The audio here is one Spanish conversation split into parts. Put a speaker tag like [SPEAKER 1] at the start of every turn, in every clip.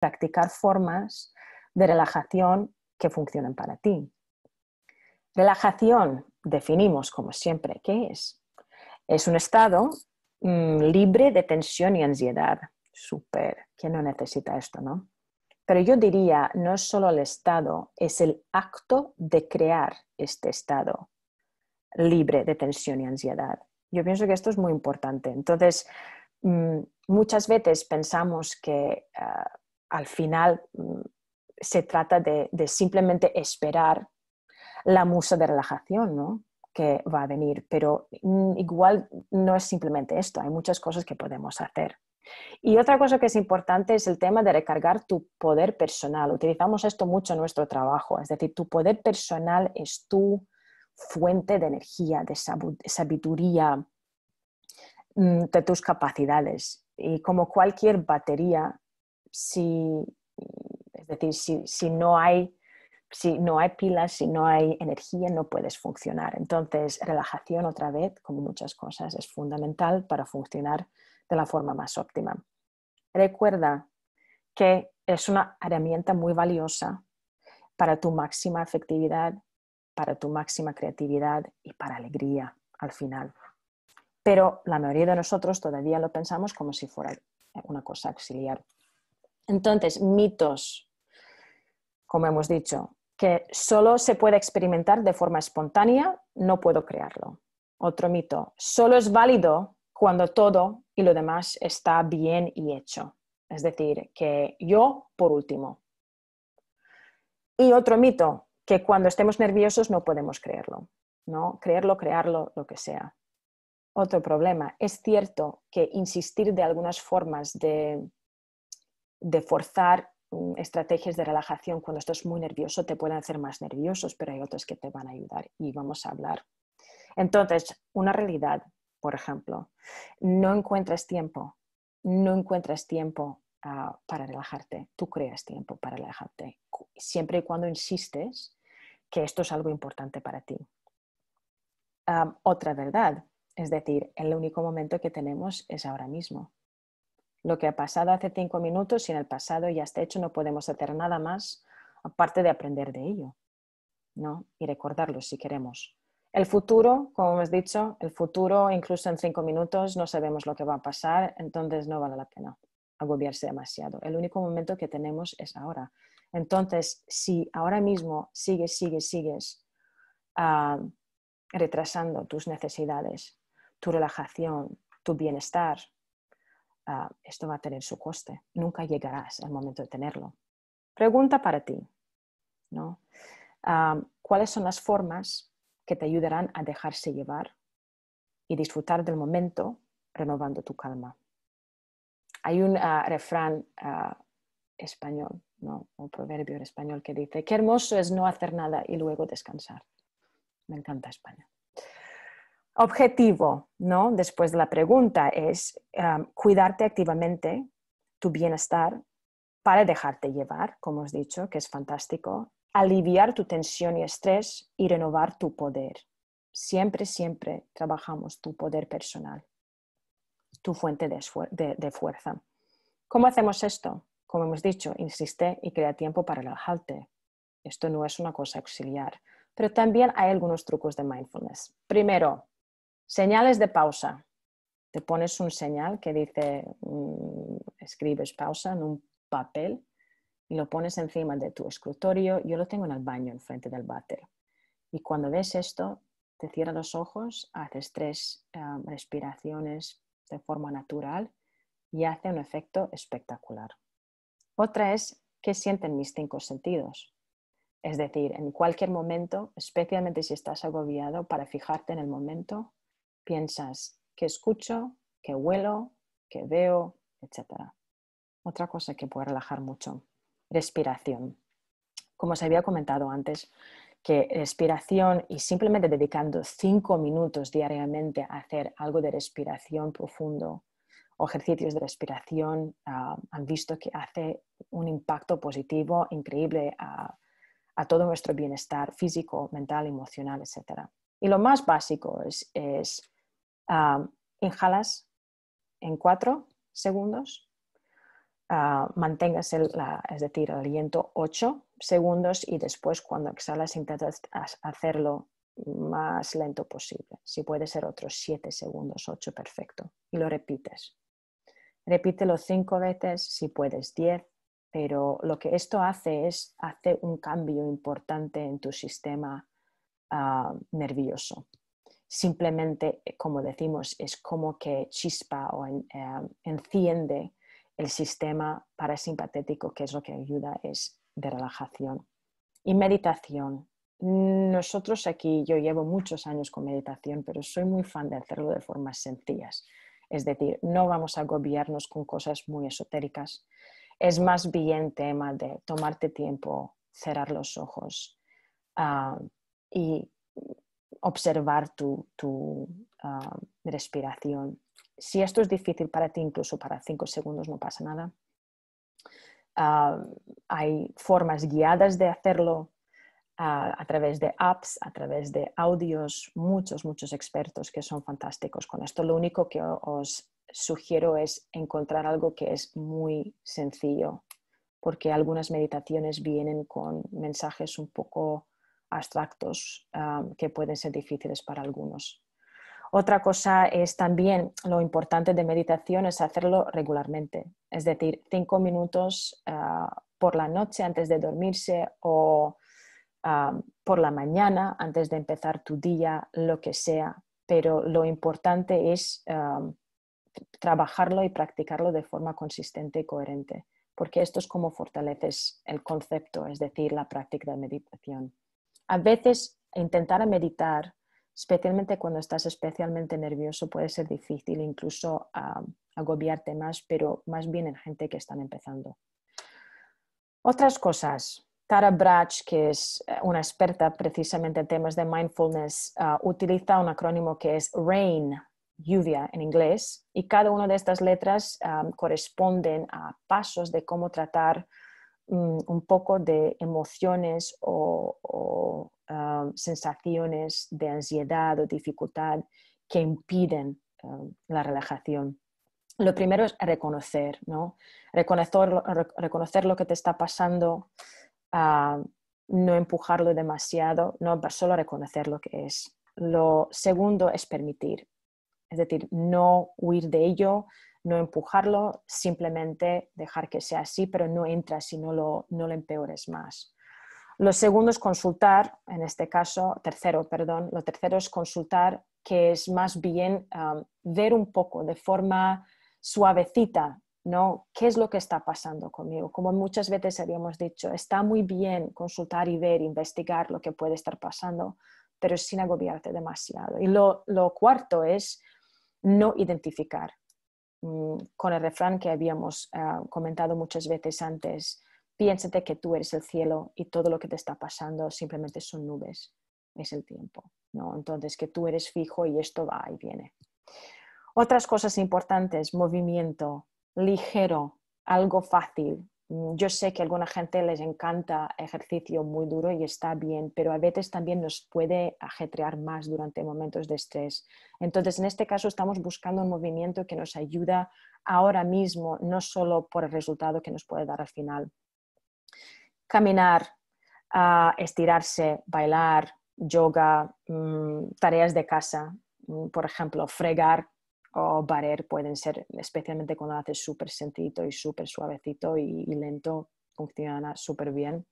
[SPEAKER 1] practicar formas de relajación que funcionen para ti. Relajación definimos, como siempre, ¿qué es? Es un estado mm, libre de tensión y ansiedad. Súper, ¿quién no necesita esto, no? Pero yo diría, no es solo el estado, es el acto de crear este estado libre de tensión y ansiedad. Yo pienso que esto es muy importante. Entonces, mm, muchas veces pensamos que ah, al final mm, se trata de, simplemente esperar la musa de relajación, que va a venir, pero mm, igual no es simplemente esto, hay muchas cosas que podemos hacer. Y otra cosa que es importante es el tema de recargar tu poder personal. Utilizamos esto mucho en nuestro trabajo, es decir, tu poder personal es tu fuente de energía, de sabiduría, mm, de tus capacidades. Y como cualquier batería, si, es decir, si, si, no hay, si no hay pilas, si no hay energía, no puedes funcionar. Entonces, relajación otra vez, como muchas cosas, es fundamental para funcionar de la forma más óptima. Recuerda que es una herramienta muy valiosa para tu máxima efectividad, para tu máxima creatividad y para alegría al final. Pero la mayoría de nosotros todavía lo pensamos como si fuera una cosa auxiliar. Entonces, mitos, como hemos dicho, que solo se puede experimentar de forma espontánea, no puedo crearlo. Otro mito, solo es válido cuando todo y lo demás está bien y hecho. Es decir, que yo por último. Y otro mito, que cuando estemos nerviosos no podemos creerlo, ¿no? Creerlo, crearlo, lo que sea. Otro problema, es cierto que insistir de algunas formas de de forzar mm, estrategias de relajación cuando estás muy nervioso te pueden hacer más nerviosos, pero hay otras que te van a ayudar y vamos a hablar. Entonces, una realidad, por ejemplo, no encuentras tiempo, no encuentras tiempo ah, para relajarte, tú creas tiempo para relajarte, siempre y cuando insistes que esto es algo importante para ti. Ah, otra verdad, es decir, el único momento que tenemos es ahora mismo. Lo que ha pasado hace cinco minutos y en el pasado ya está hecho, no podemos hacer nada más aparte de aprender de ello ¿no? y recordarlo si queremos. El futuro, como hemos dicho, el futuro, incluso en cinco minutos, no sabemos lo que va a pasar, entonces no vale la pena agobiarse demasiado. El único momento que tenemos es ahora. Entonces, si ahora mismo sigues, sigues, sigues ah, retrasando tus necesidades, tu relajación, tu bienestar, Ah, esto va a tener su coste. Nunca llegarás al momento de tenerlo. Pregunta para ti, ¿no? Ah, ¿Cuáles son las formas que te ayudarán a dejarse llevar y disfrutar del momento renovando tu calma? Hay un ah, refrán español, un proverbio español que dice, qué hermoso es no hacer nada y luego descansar. Me encanta España objetivo, ¿no? Después de la pregunta es um, cuidarte activamente, tu bienestar, para dejarte llevar, como os he dicho, que es fantástico, aliviar tu tensión y estrés y renovar tu poder. Siempre, siempre trabajamos tu poder personal, tu fuente de, de fuerza. ¿Cómo hacemos esto? Como hemos dicho, insiste y crea tiempo para relajarte. Esto no es una cosa auxiliar, pero también hay algunos trucos de mindfulness. Primero, Señales de pausa. Te pones un señal que dice, mm, escribes pausa en un papel y lo pones encima de tu escritorio. Yo lo tengo en el baño, enfrente del váter. Y cuando ves esto, te cierras los ojos, haces tres um, respiraciones de forma natural y hace un efecto espectacular. Otra es que sienten mis cinco sentidos. Es decir, en cualquier momento, especialmente si estás agobiado, para fijarte en el momento, Piensas que escucho, que huelo, que veo, etc. Otra cosa que puede relajar mucho, respiración. Como os había comentado antes, que respiración y simplemente dedicando cinco minutos diariamente a hacer algo de respiración profundo o ejercicios de respiración ah, han visto que hace un impacto positivo increíble a, todo nuestro bienestar físico, mental, emocional, etc. Y lo más básico es Ah, inhalas en cuatro segundos, ah, mantengas el, es decir, el aliento ocho segundos y después cuando exhalas intentas hacerlo más lento posible. Si puede ser otros siete segundos, ocho, perfecto. Y lo repites. Repítelo cinco veces, si puedes diez, pero lo que esto hace es hace un cambio importante en tu sistema ah, nervioso simplemente, eh, como decimos, es como que chispa o eh, enciende el sistema parasimpatético, que es lo que ayuda, es de relajación. Y meditación. Nosotros aquí, yo llevo muchos años con meditación, pero soy muy fan de hacerlo de formas sencillas. Es decir, no vamos a agobiarnos con cosas muy esotéricas. Es más bien tema de tomarte tiempo, cerrar los ojos ah, y observar tu, ah, respiración. Si esto es difícil para ti, incluso para cinco segundos, no pasa nada. Ah, hay formas guiadas de hacerlo ah, a través de apps, a través de audios, muchos, muchos expertos que son fantásticos con esto. Lo único que os sugiero es encontrar algo que es muy sencillo, porque algunas meditaciones vienen con mensajes un poco abstractos que pueden ser difíciles para algunos. Otra cosa es también lo importante de meditación es hacerlo regularmente, es decir, cinco minutos ah, por la noche antes de dormirse o por la mañana antes de empezar tu día, lo que sea. Pero lo importante es trabajarlo y practicarlo de forma consistente y coherente, porque esto es como fortaleces el concepto, es decir, la práctica de meditación. A veces intentar meditar, especialmente cuando estás especialmente nervioso, puede ser difícil, incluso ah, agobiarte más, pero más bien en gente que están empezando. Otras cosas. Tara Brach, que es eh, una experta precisamente en temas de mindfulness, ah, utiliza un acrónimo que es RAIN, lluvia en inglés, y cada una de estas letras ah, corresponden a pasos de cómo tratar mm, un poco de emociones o o um, sensaciones de ansiedad o dificultad que impiden um, la relajación. Lo primero es reconocer, ¿no? Reconocer, lo que te está pasando, um, no empujarlo demasiado, no solo reconocer lo que es. Lo segundo es permitir, es decir, no huir de ello, no empujarlo, simplemente dejar que sea así, pero no entras y no lo, no lo empeores más. Lo segundo es consultar, en este caso, tercero, perdón, lo tercero es consultar, que es más bien ver un poco de forma suavecita, ¿no? ¿Qué es lo que está pasando conmigo? Como muchas veces habíamos dicho, está muy bien consultar y ver, investigar lo que puede estar pasando, pero sin agobiarte demasiado. Y lo, cuarto es no identificar. Mm, con el refrán que habíamos ah, comentado muchas veces antes, piénsate que tú eres el cielo y todo lo que te está pasando simplemente son nubes, es el tiempo, ¿no? Entonces, que tú eres fijo y esto va y viene. Otras cosas importantes, movimiento, ligero, algo fácil. Mm, yo sé que a alguna gente les encanta ejercicio muy duro y está bien, pero a veces también nos puede ajetrear más durante momentos de estrés. Entonces, en este caso estamos buscando un movimiento que nos ayuda ahora mismo, no solo por el resultado que nos puede dar al final. Caminar, estirarse, bailar, yoga, mm, tareas de casa, mm, por ejemplo, fregar o barrer pueden ser, especialmente cuando haces súper sentito y súper suavecito y, lento, funciona súper bien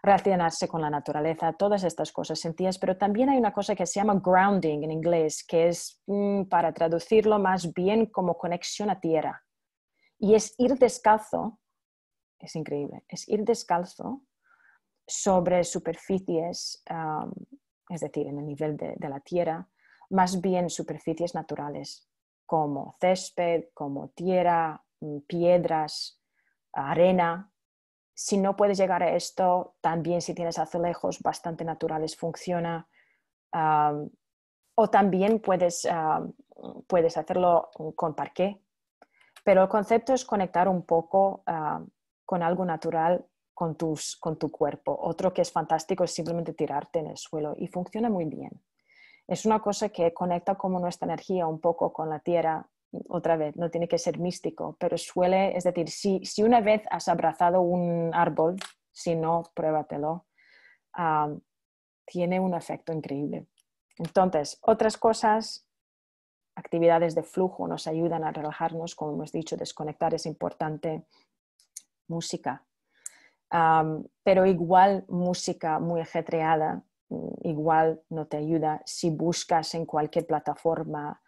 [SPEAKER 1] relacionarse con la naturaleza, todas estas cosas sentías, pero también hay una cosa que se llama grounding en inglés, que es, mm, para traducirlo más bien, como conexión a tierra. Y es ir descalzo es increíble, es ir descalzo sobre superficies, es decir, en el nivel de, la tierra, más bien superficies naturales como césped, como tierra, mm, piedras, arena. Si no puedes llegar a esto, también si tienes azulejos bastante naturales funciona. o también puedes, puedes hacerlo con parqué. Pero el concepto es conectar un poco con algo natural con, tus, con tu cuerpo. Otro que es fantástico es simplemente tirarte en el suelo y funciona muy bien. Es una cosa que conecta como nuestra energía un poco con la tierra. Otra vez, no tiene que ser místico, pero suele, es decir, si, una vez has abrazado un árbol, si no, pruébatelo, tiene un efecto increíble. Entonces, otras cosas actividades de flujo nos ayudan a relajarnos, como hemos dicho, desconectar es importante, música. pero igual música muy ajetreada, mm, igual no te ayuda si buscas en cualquier plataforma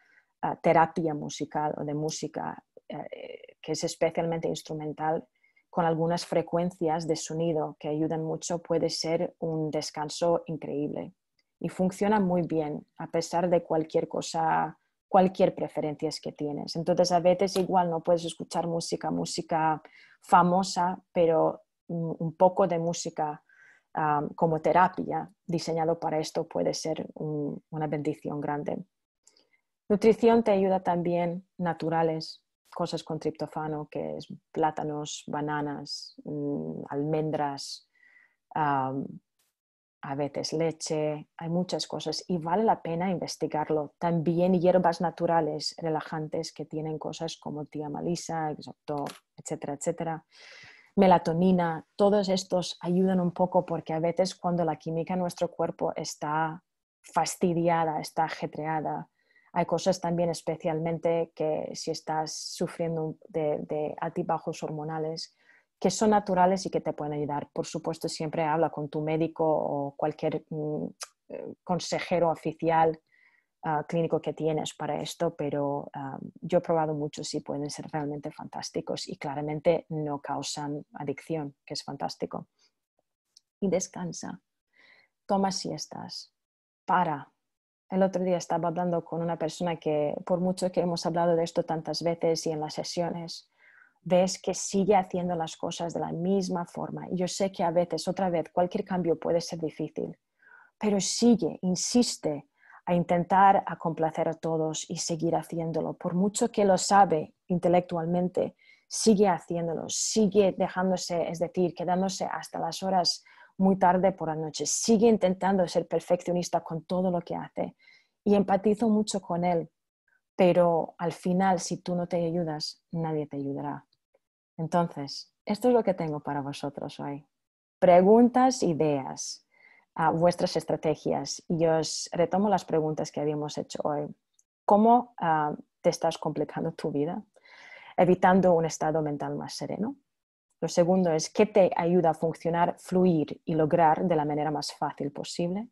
[SPEAKER 1] ah, terapia musical o de música eh, que es especialmente instrumental con algunas frecuencias de sonido que ayudan mucho, puede ser un descanso increíble. Y funciona muy bien, a pesar de cualquier cosa cualquier preferencia que tienes. Entonces, a veces igual no puedes escuchar música, música famosa, pero un poco de música como terapia diseñado para esto puede ser una bendición grande. Nutrición te ayuda también naturales, cosas con triptofano, que es plátanos, bananas, mm, almendras, a veces leche, hay muchas cosas y vale la pena investigarlo. También hierbas naturales relajantes que tienen cosas como tía malisa, etcétera, etcétera. Melatonina, todos estos ayudan un poco porque a veces cuando la química en nuestro cuerpo está fastidiada, está ajetreada, hay cosas también especialmente que si estás sufriendo de, de altibajos hormonales, que son naturales y que te pueden ayudar. Por supuesto, siempre habla con tu médico o cualquier mm, eh, consejero oficial ah, clínico que tienes para esto, pero ah, yo he probado muchos y pueden ser realmente fantásticos y claramente no causan adicción, que es fantástico. Y descansa, toma siestas, para. El otro día estaba hablando con una persona que, por mucho que hemos hablado de esto tantas veces y en las sesiones, ves que sigue haciendo las cosas de la misma forma. Y yo sé que a veces, otra vez, cualquier cambio puede ser difícil, pero sigue, insiste a intentar a complacer a todos y seguir haciéndolo. Por mucho que lo sabe intelectualmente, sigue haciéndolo, sigue dejándose, es decir, quedándose hasta las horas muy tarde por la noche, sigue intentando ser perfeccionista con todo lo que hace. Y empatizo mucho con él, pero al final, si tú no te ayudas, nadie te ayudará. Entonces, esto es lo que tengo para vosotros hoy. Preguntas, ideas, ah, vuestras estrategias. Y os retomo las preguntas que habíamos hecho hoy. ¿Cómo ah, te estás complicando tu vida? Evitando un estado mental más sereno. Lo segundo es, ¿qué te ayuda a funcionar, fluir y lograr de la manera más fácil posible?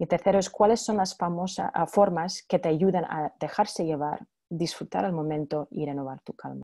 [SPEAKER 1] Y tercero es, ¿cuáles son las famosas ah, formas que te ayudan a dejarse llevar, disfrutar el momento y renovar tu calma?